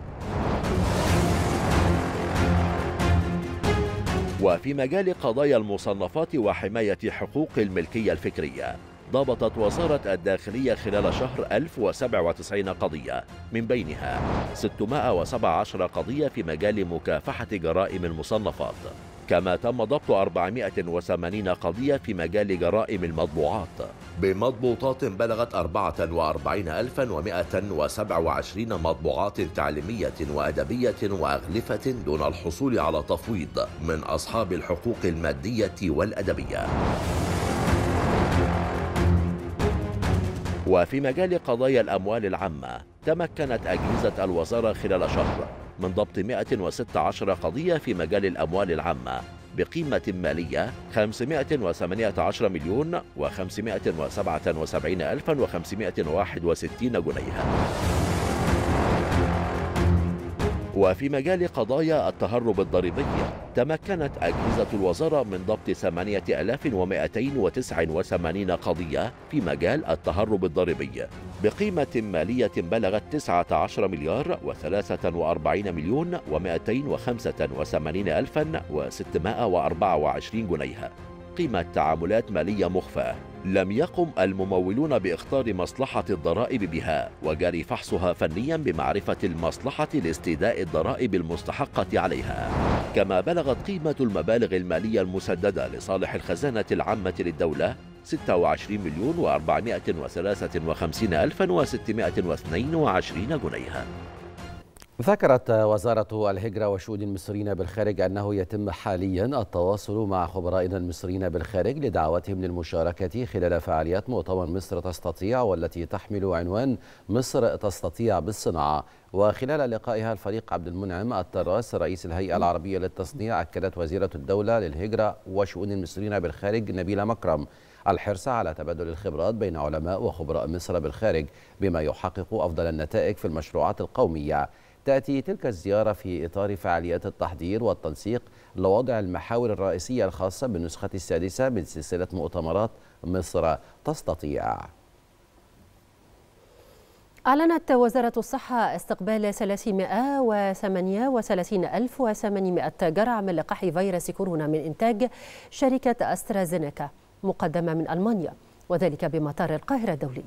وفي مجال قضايا المصنفات وحماية حقوق الملكية الفكرية ضبطت وزارة الداخلية خلال شهر 1097 قضية من بينها 617 قضية في مجال مكافحة جرائم المصنفات كما تم ضبط 480 قضية في مجال جرائم المطبوعات بمضبوطات بلغت 44127 مطبوعات تعليمية وأدبية وأغلفة دون الحصول على تفويض من أصحاب الحقوق المادية والأدبية وفي مجال قضايا الأموال العامة تمكنت أجهزة الوزارة خلال شهر من ضبط 116 قضية في مجال الأموال العامة بقيمة مالية 518 مليون و577 ألفا و561 جنيها وفي مجال قضايا التهرب الضريبي تمكنت أجهزة الوزارة من ضبط 8289 قضية في مجال التهرب الضريبي بقيمة مالية بلغت 19 مليار و43 مليون و285 ألفا و624 جنيها قيمة تعاملات مالية مخفاه لم يقم الممولون باختار مصلحة الضرائب بها وجري فحصها فنيا بمعرفة المصلحة لاستيداء الضرائب المستحقة عليها كما بلغت قيمة المبالغ المالية المسددة لصالح الخزانة العامة للدولة 26 مليون و453 ألفا و622 جنيها ذكرت وزارة الهجرة وشؤون المصريين بالخارج أنه يتم حاليا التواصل مع خبرائنا المصريين بالخارج لدعوتهم للمشاركة خلال فعاليات مؤتمر مصر تستطيع والتي تحمل عنوان مصر تستطيع بالصناعة وخلال لقائها الفريق عبد المنعم التراس رئيس الهيئة العربية للتصنيع أكدت وزيرة الدولة للهجرة وشؤون المصريين بالخارج نبيلة مكرم الحرص على تبادل الخبرات بين علماء وخبراء مصر بالخارج بما يحقق أفضل النتائج في المشروعات القومية تأتي تلك الزيارة في إطار فعاليات التحضير والتنسيق لوضع المحاور الرئيسية الخاصة بالنسخة السادسة من سلسلة مؤتمرات مصر تستطيع أعلنت وزارة الصحة استقبال 338800 جرعة من لقاح فيروس كورونا من إنتاج شركة أسترازينيكا مقدمة من ألمانيا وذلك بمطار القاهرة الدولي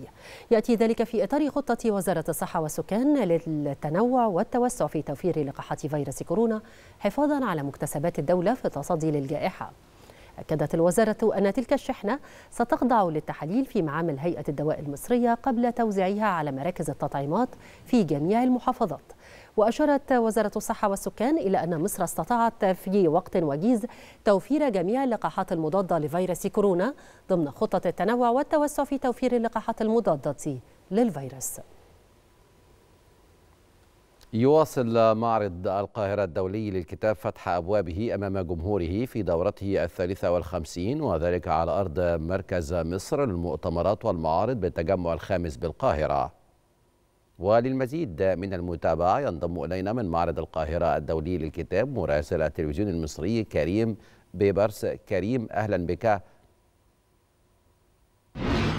يأتي ذلك في إطار خطة وزارة الصحة والسكان للتنوع والتوسع في توفير لقاحات فيروس كورونا حفاظا على مكتسبات الدولة في التصدي للجائحة أكدت الوزارة أن تلك الشحنة ستخضع للتحاليل في معامل هيئة الدواء المصرية قبل توزيعها على مراكز التطعيمات في جميع المحافظات وأشارت وزارة الصحة والسكان إلى أن مصر استطاعت في وقت وجيز توفير جميع اللقاحات المضادة لفيروس كورونا ضمن خطة التنوع والتوسع في توفير اللقاحات المضادة للفيروس يواصل معرض القاهرة الدولي للكتاب فتح أبوابه أمام جمهوره في دورته الثالثة والخمسين وذلك على أرض مركز مصر للمؤتمرات والمعارض بالتجمع الخامس بالقاهرة وللمزيد من المتابعة ينضم إلينا من معرض القاهرة الدولي للكتاب مراسل التلفزيون المصري كريم بيبرس كريم أهلا بك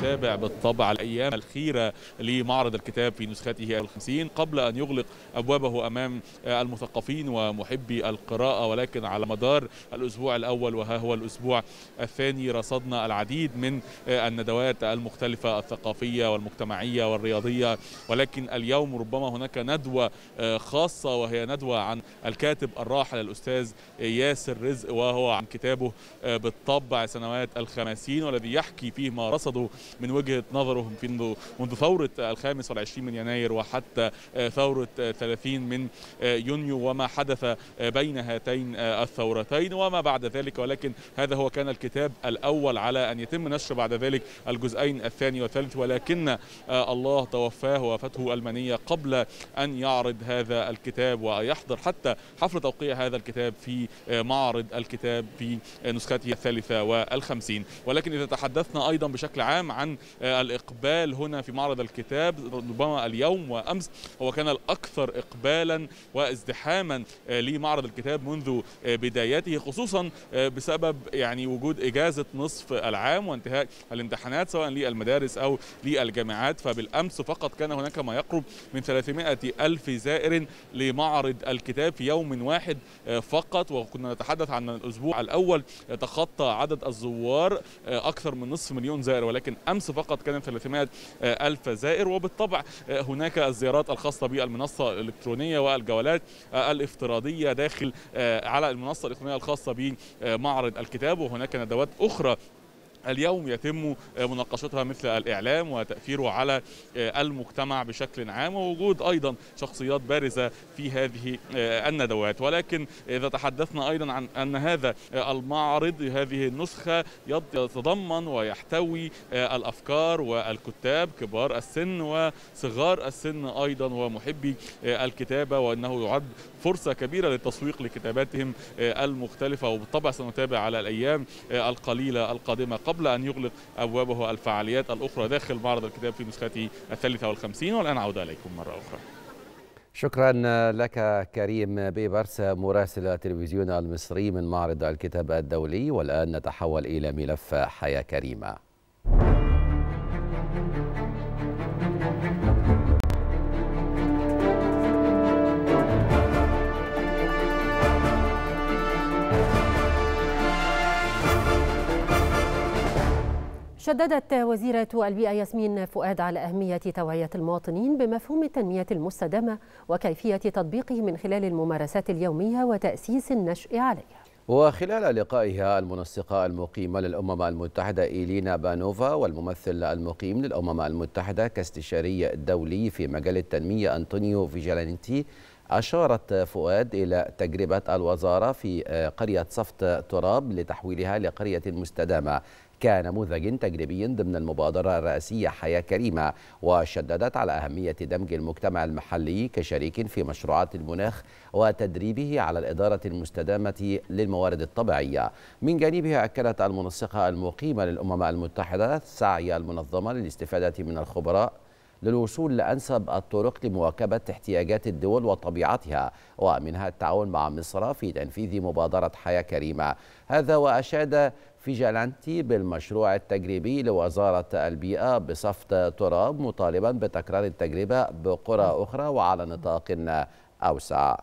يتابع بالطبع الأيام الأخيرة لمعرض الكتاب في نسخته الخمسين قبل أن يغلق أبوابه أمام المثقفين ومحبي القراءة ولكن على مدار الأسبوع الأول وها هو الأسبوع الثاني رصدنا العديد من الندوات المختلفة الثقافية والمجتمعية والرياضية ولكن اليوم ربما هناك ندوة خاصة وهي ندوة عن الكاتب الراحل الأستاذ ياسر رزق وهو عن كتابه بالطبع سنوات الخمسين والذي يحكي فيه ما رصده من وجهه نظرهم منذ منذ ثوره الخامس والعشرين من يناير وحتى آه، ثوره 30 آه، من آه، يونيو وما حدث بين هاتين الثورتين وما بعد ذلك ولكن هذا هو كان الكتاب الاول على ان يتم نشر بعد ذلك الجزئين الثاني والثالث ولكن الله توفاه وفاته المنيه قبل ان يعرض هذا الكتاب ويحضر حتى حفل توقيع هذا الكتاب في معرض الكتاب في نسخته الثالثه والخمسين ولكن اذا تحدثنا ايضا بشكل عام عن عن آه، الإقبال هنا في معرض الكتاب ربما اليوم وأمس هو كان الأكثر إقبالا وازدحاما آه، لمعرض الكتاب منذ آه، بدايته خصوصا بسبب يعني وجود إجازة نصف العام وانتهاء الامتحانات سواء للمدارس أو للجامعات فبالأمس فقط كان هناك ما يقرب من 300 ألف زائر لمعرض الكتاب في يوم واحد فقط وكنا نتحدث عن الأسبوع الأول تخطى عدد الزوار أكثر من نصف مليون زائر ولكن امس فقط كان 300 آه، الف زائر وبالطبع آه، هناك الزيارات الخاصه بالمنصه الالكترونيه والجولات آه، الافتراضيه داخل على المنصه الالكترونيه الخاصه بمعرض الكتاب وهناك ندوات اخرى اليوم يتم مناقشتها مثل الإعلام وتأثيره على المجتمع بشكل عام ووجود أيضا شخصيات بارزة في هذه الندوات ولكن إذا تحدثنا أيضا عن أن هذا المعرض هذه النسخة يتضمن ويحتوي الأفكار والكتاب كبار السن وصغار السن أيضا ومحبي الكتابة وأنه يعد فرصة كبيرة للتسويق لكتاباتهم المختلفة وبالطبع سنتابع على الأيام القليلة القادمة قبل أن يغلق أبوابه الفعاليات الأخرى داخل معرض الكتاب في نسخته الثالثة والخمسين والآن أعود إليكم مرة أخرى شكرا لك كريم بيبرس مراسل التلفزيون المصري من معرض الكتاب الدولي والآن نتحول إلى ملف حياة كريمة شددت وزيرة البيئة ياسمين فؤاد على أهمية توعية المواطنين بمفهوم التنمية المستدامة وكيفية تطبيقه من خلال الممارسات اليومية وتأسيس النشء عليها وخلال لقائها المنسقة المقيمة للأمم المتحدة إيلينا بانوفا والممثل المقيم للأمم المتحدة كاستشاري دولي في مجال التنمية أنطونيو فيجالينتي أشارت فؤاد إلى تجربة الوزارة في قرية صفت تراب لتحويلها لقرية مستدامة كنموذج تجريبي ضمن المبادرة الرئاسية حياة كريمة وشددت على أهمية دمج المجتمع المحلي كشريك في مشروعات المناخ وتدريبه على الإدارة المستدامة للموارد الطبيعية من جانبها أكدت المنسقة المقيمة للأمم المتحدة سعي المنظمة للاستفادة من الخبراء للوصول لأنسب الطرق لمواكبة احتياجات الدول وطبيعتها ومنها التعاون مع مصر في تنفيذ مبادرة حياة كريمة هذا وأشاد فيجالانتي بالمشروع التجريبي لوزارة البيئة بصفت تراب مطالبا بتكرار التجربة بقرى أخرى وعلى نطاق أوسع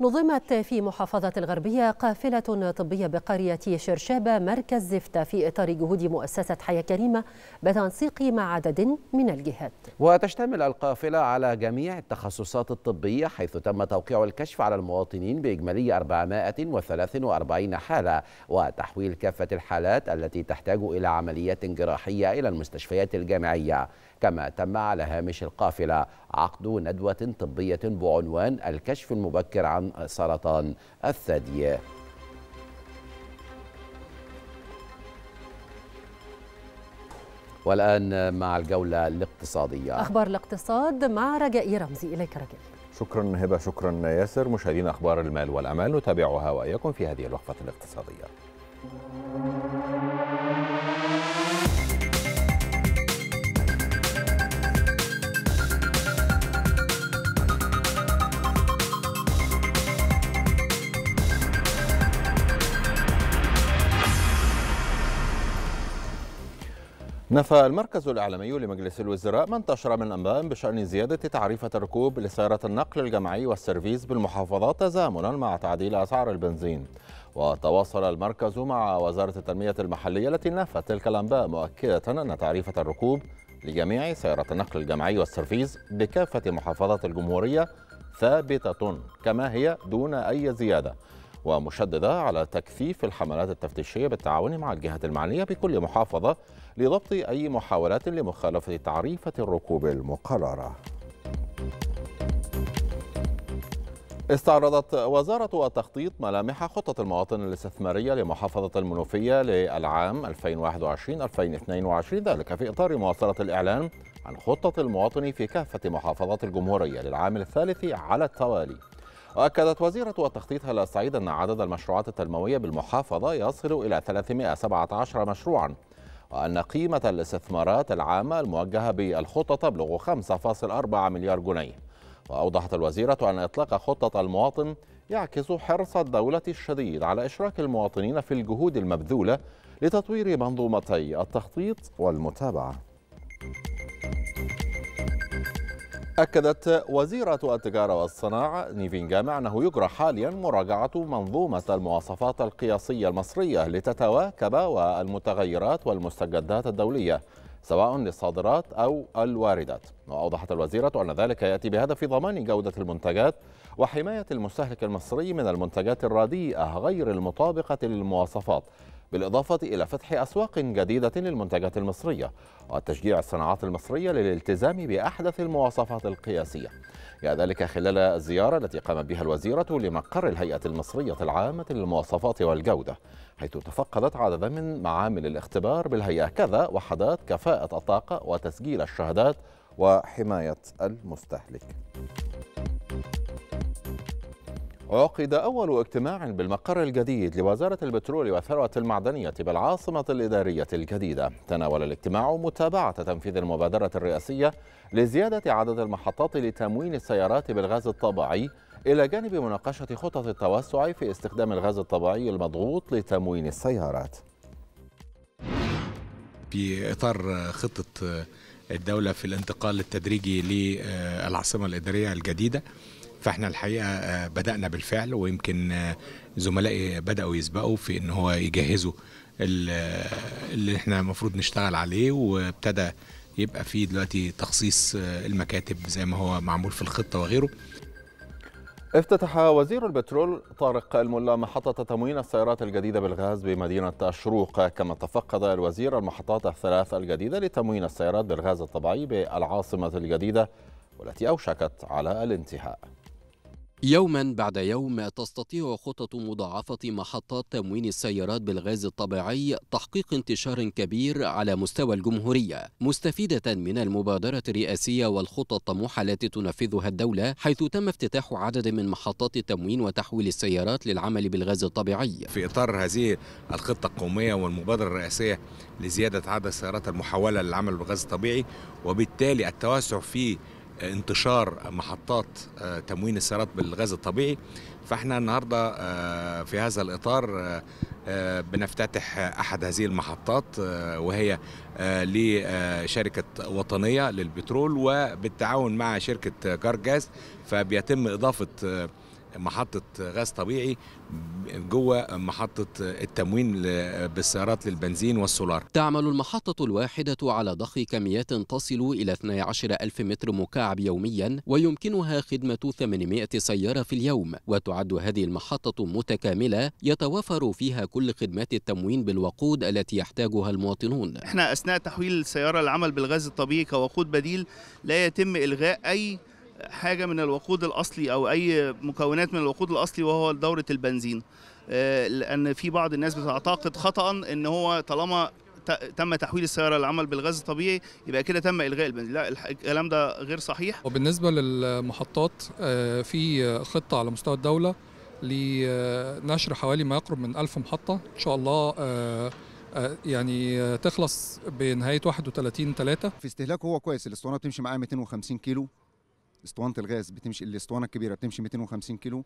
نظمت في محافظة الغربية قافلة طبية بقرية شرشابة مركز زفتة في إطار جهود مؤسسة حياة كريمة بتنسيق مع عدد من الجهات وتشتمل القافلة على جميع التخصصات الطبية حيث تم توقيع الكشف على المواطنين بإجمالي 443 حالة وتحويل كافة الحالات التي تحتاج إلى عمليات جراحية إلى المستشفيات الجامعية كما تم على هامش القافلة عقد ندوة طبية بعنوان الكشف المبكر عن سرطان الثدي والآن مع الجولة الاقتصادية أخبار الاقتصاد مع رجاء رمزي إليك رجاء شكرا هبة شكرا ياسر مشاهدين أخبار المال والأمال نتابعها وإياكم في هذه الوقفة الاقتصادية نفى المركز الإعلامي لمجلس الوزراء ما انتشر من أنباء بشأن زيادة تعريفة الركوب لسيارة النقل الجمعي والسيرفيس بالمحافظات تزامنا مع تعديل أسعار البنزين وتواصل المركز مع وزارة التنمية المحلية التي نفت تلك الأنباء مؤكدة أن تعريفة الركوب لجميع سيارات النقل الجمعي والسيرفيس بكافة محافظات الجمهورية ثابتة كما هي دون أي زيادة ومشددة على تكثيف الحملات التفتيشية بالتعاون مع الجهات المعنية بكل محافظة لضبط أي محاولات لمخالفة تعريفة الركوب المقررة استعرضت وزارة التخطيط ملامح خطة المواطن الاستثمارية لمحافظة المنوفية للعام 2021-2022 ذلك في إطار مواصلة الإعلان عن خطة المواطن في كافة محافظات الجمهورية للعام الثالث على التوالي أكدت وزيرة التخطيط هلا سعيد أن عدد المشروعات التنموية بالمحافظة يصل إلى 317 مشروعاً وأن قيمة الاستثمارات العامة الموجهة بالخطة تبلغ 5.4 مليار جنيه وأوضحت الوزيرة أن إطلاق خطة المواطن يعكس حرص الدولة الشديد على إشراك المواطنين في الجهود المبذولة لتطوير منظومتي التخطيط والمتابعة أكدت وزيرة التجارة والصناعة نيفين جامع أنه يجرى حاليا مراجعة منظومة المواصفات القياسية المصرية لتتواكب والمتغيرات والمستجدات الدولية سواء للصادرات أو الواردات وأوضحت الوزيرة أن ذلك يأتي بهدف ضمان جودة المنتجات وحماية المستهلك المصري من المنتجات الرديئة غير المطابقة للمواصفات بالإضافة إلى فتح أسواق جديدة للمنتجات المصرية وتشجيع الصناعات المصرية للالتزام بأحدث المواصفات القياسية ذلك خلال الزيارة التي قام بها الوزيرة لمقر الهيئة المصرية العامة للمواصفات والجودة حيث تفقدت عددا من معامل الاختبار بالهيئة كذا وحدات كفاءة الطاقة وتسجيل الشهادات وحماية المستهلك عقد أول اجتماع بالمقر الجديد لوزارة البترول والثروة المعدنية بالعاصمة الإدارية الجديدة تناول الاجتماع متابعة تنفيذ المبادرة الرئاسية لزيادة عدد المحطات لتموين السيارات بالغاز الطبيعي إلى جانب مناقشة خطط التوسع في استخدام الغاز الطبيعي المضغوط لتموين السيارات في إطار خطة الدولة في الانتقال التدريجي للعاصمة الإدارية الجديدة فاحنا الحقيقه آه، بدانا بالفعل ويمكن آه، زملائي بداوا يسبقوا في ان هو يجهزوا آه، اللي احنا المفروض نشتغل عليه وابتدى يبقى فيه دلوقتي تخصيص المكاتب زي ما هو معمول في الخطه وغيره افتتح وزير البترول طارق الملا محطة تموين السيارات الجديدة بالغاز بمدينة الشروق كما تفقد الوزير المحطات الثلاث الجديدة لتموين السيارات بالغاز الطبيعي بالعاصمة الجديدة والتي أوشكت على الانتهاء يوما بعد يوم تستطيع خطط مضاعفة محطات تموين السيارات بالغاز الطبيعي تحقيق انتشار كبير على مستوى الجمهورية مستفيدة من المبادرة الرئاسية والخطة الطموحة التي تنفذها الدولة حيث تم افتتاح عدد من محطات التموين وتحويل السيارات للعمل بالغاز الطبيعي في إطار هذه الخطة القومية والمبادرة الرئاسية لزيادة عدد السيارات المحولة للعمل بالغاز الطبيعي وبالتالي التوسع في انتشار محطات آه، تموين السيارات بالغاز الطبيعي فاحنا النهارده آه، في هذا الاطار آه، بنفتتح احد هذه المحطات وهي لشركه وطنيه للبترول وبالتعاون مع شركه جارجاز فبيتم اضافه محطه غاز طبيعي جوه محطه التموين بالسيارات للبنزين والسولار. تعمل المحطه الواحده على ضخ كميات تصل الى 12 ألف متر مكعب يوميا ويمكنها خدمه 800 سياره في اليوم وتعد هذه المحطه متكامله يتوافر فيها كل خدمات التموين بالوقود التي يحتاجها المواطنون. احنا اثناء تحويل السياره العمل بالغاز الطبيعي كوقود بديل لا يتم الغاء اي حاجه من الوقود الاصلي او اي مكونات من الوقود الاصلي وهو دوره البنزين آه، لان في بعض الناس بتعتقد خطا ان هو طالما تم تحويل السياره للعمل بالغاز الطبيعي يبقى كده تم الغاء البنزين لا الكلام ده غير صحيح وبالنسبه للمحطات آه، في خطه على مستوى الدوله لنشر حوالي ما يقرب من 1000 محطه ان شاء الله آه، يعني تخلص بنهايه 31 3 في استهلاكه هو كويس الاسطوانه بتمشي معاه 250 كيلو اسطوانه الغاز بتمشي الاسطوانه الكبيره بتمشي 250 كيلو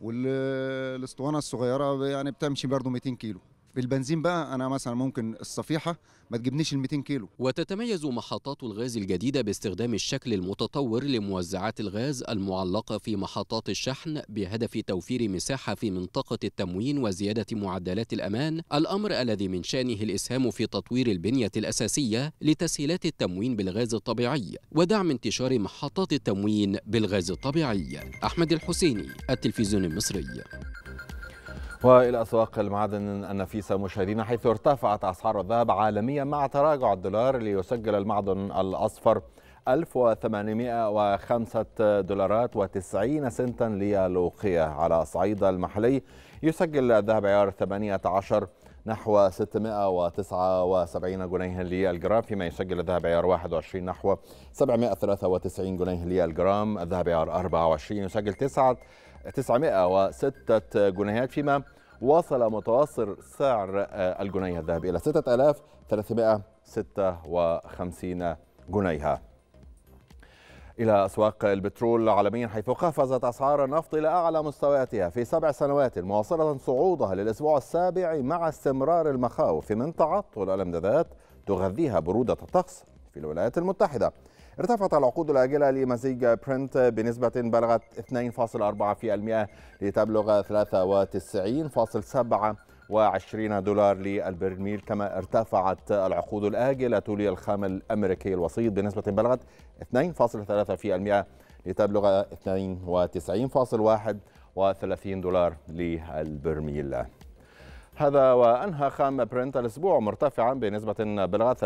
والاسطوانه الصغيره يعني بتمشي برضه 200 كيلو بالبنزين بقى انا مثلا ممكن الصفيحه ما تجيبنيش ال 200 كيلو وتتميز محطات الغاز الجديده باستخدام الشكل المتطور لموزعات الغاز المعلقه في محطات الشحن بهدف توفير مساحه في منطقه التموين وزياده معدلات الامان الامر الذي من شانه الاسهام في تطوير البنيه الاساسيه لتسهيلات التموين بالغاز الطبيعي ودعم انتشار محطات التموين بالغاز الطبيعي احمد الحسيني التلفزيون المصري والى اسواق المعادن النفيسه مشاهدينا حيث ارتفعت اسعار الذهب عالميا مع تراجع الدولار ليسجل المعدن الاصفر 1805 دولارات و90 سنتا للوقيه على الصعيد المحلي يسجل الذهب عيار 18 نحو 679 جنيها للجرام فيما يسجل الذهب عيار 21 نحو 793 جنيه للجرام الذهب عيار 24 يسجل 9 906 جنيهات فيما وصل متوسط سعر الجنيه الذهبي إلى 6356 جنيها إلى أسواق البترول عالميا حيث قفزت أسعار النفط إلى أعلى مستوياتها في سبع سنوات مواصلة صعودها للأسبوع السابع مع استمرار المخاوف من تعطل الأمدادات تغذيها برودة الطقس في الولايات المتحدة ارتفعت العقود الآجلة لمزيج برنت بنسبة بلغت 2.4% لتبلغ 93.7 دولار للبرميل كما ارتفعت العقود الآجلة للخام الأمريكي الوسيط بنسبة بلغت 2.3% لتبلغ 92.1 دولار للبرميل هذا وأنهى خام برنت الأسبوع مرتفعا بنسبة بلغت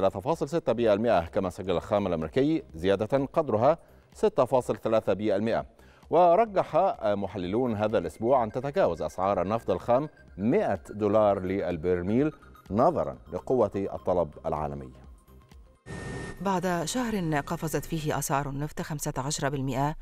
3.6% كما سجل الخام الأمريكي زيادة قدرها 6.3% ورجح محللون هذا الأسبوع أن تتجاوز أسعار النفط الخام 100 دولار للبرميل نظرا لقوة الطلب العالمي بعد شهر قفزت فيه أسعار النفط 15%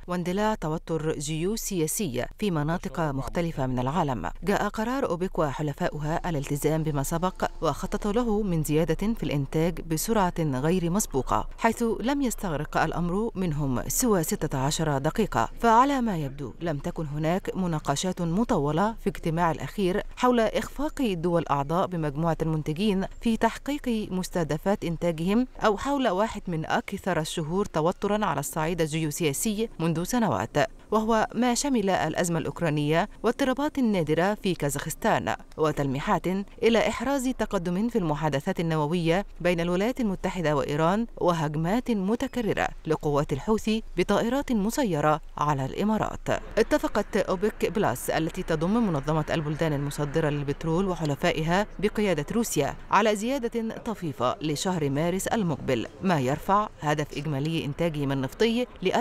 واندلاع توتر جيوسياسي في مناطق مختلفة من العالم جاء قرار أوبك وحلفاؤها الالتزام بما سبق وخططوا له من زيادة في الإنتاج بسرعة غير مسبوقة حيث لم يستغرق الأمر منهم سوى 16 دقيقة فعلى ما يبدو لم تكن هناك مناقشات مطولة في اجتماع الأخير حول إخفاق الدول أعضاء بمجموعة المنتجين في تحقيق مستهدفات إنتاجهم أو حول واحد من أكثر الشهور توترا على الصعيد الجيوسياسي منذ سنوات وهو ما شمل الأزمة الأوكرانية واضطرابات نادرة في كازاخستان وتلميحات إلى إحراز تقدم في المحادثات النووية بين الولايات المتحدة وإيران وهجمات متكررة لقوات الحوثي بطائرات مسيرة على الإمارات اتفقت أوبك بلاس التي تضم منظمة البلدان المصدرة للبترول وحلفائها بقيادة روسيا على زيادة طفيفة لشهر مارس المقبل ما يرفع هدف إجمالي إنتاجهم من نفطي ل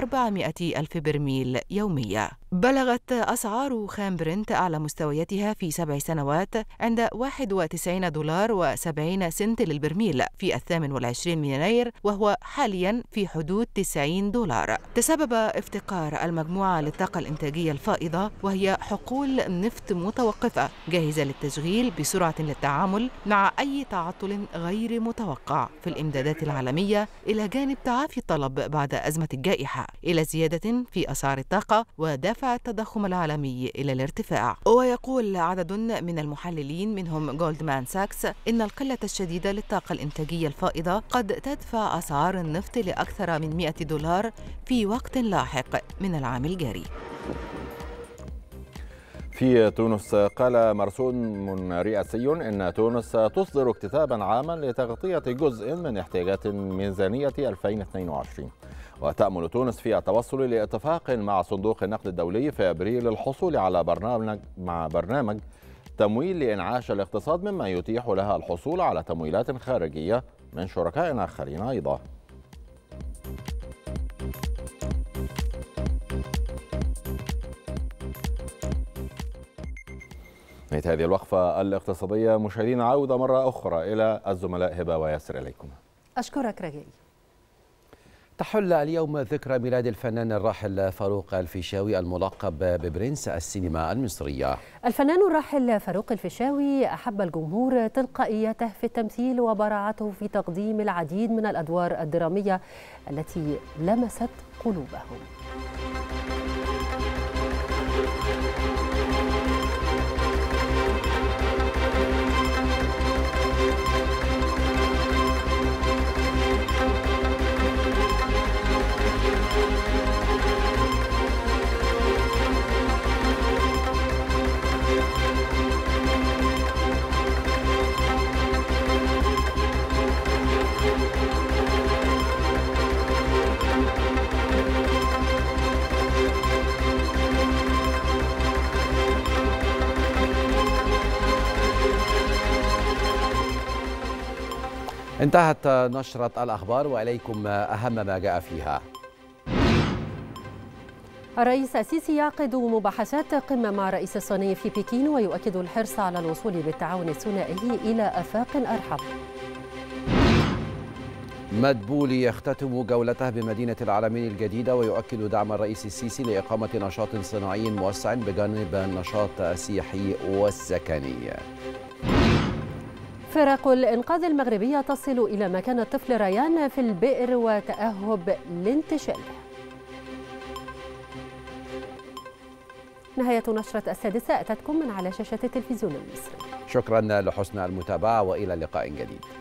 ألف برميل يوم. يومية بلغت أسعار خام برنت أعلى مستوياتها في سبع سنوات عند 91 دولار و70 سنت للبرميل في الثامن والعشرين من يناير وهو حاليا في حدود 90 دولار تسبب افتقار المجموعة للطاقة الإنتاجية الفائضة وهي حقول نفط متوقفة جاهزة للتشغيل بسرعة للتعامل مع أي تعطل غير متوقع في الإمدادات العالمية إلى جانب تعافي الطلب بعد أزمة الجائحة إلى زيادة في أسعار الطاقة ودفع التضخم العالمي إلى الارتفاع ويقول عدد من المحللين منهم جولدمان ساكس إن القلة الشديدة للطاقة الإنتاجية الفائضة قد تدفع أسعار النفط لأكثر من 100 دولار في وقت لاحق من العام الجاري في تونس قال مرسوم رئاسي ان تونس تصدر اكتتابا عاما لتغطيه جزء من احتياجات ميزانيه 2022 وتأمل تونس في التوصل لاتفاق مع صندوق النقد الدولي في أبريل للحصول على برنامج مع برنامج تمويل لإنعاش الاقتصاد مما يتيح لها الحصول على تمويلات خارجية من شركاء آخرين أيضا نهاية هذه الوقفة الاقتصادية مشاهدينا عودة مرة أخرى إلى الزملاء هبة وياسر إليكم أشكرك رجائي تحل اليوم ذكرى ميلاد الفنان الراحل فاروق الفيشاوي الملقب ببرنس السينما المصرية الفنان الراحل فاروق الفيشاوي أحب الجمهور تلقائيته في التمثيل وبراعته في تقديم العديد من الأدوار الدرامية التي لمست قلوبهم انتهت نشرة الأخبار وإليكم أهم ما جاء فيها الرئيس السيسي يعقد مباحثات قمة مع الرئيس الصيني في بكين ويؤكد الحرص على الوصول بالتعاون الثنائي إلى آفاق أرحب مدبولي يختتم جولته بمدينة العالمين الجديدة ويؤكد دعم الرئيس السيسي لإقامة نشاط صناعي موسع بجانب النشاط السياحي والسكني فرق الإنقاذ المغربية تصل إلى مكان الطفل ريان في البئر وتأهب لانتشاله نهاية نشرة السادسة أتتكم من على شاشة التلفزيون المصري شكرا لحسن المتابعة وإلى لقاء جديد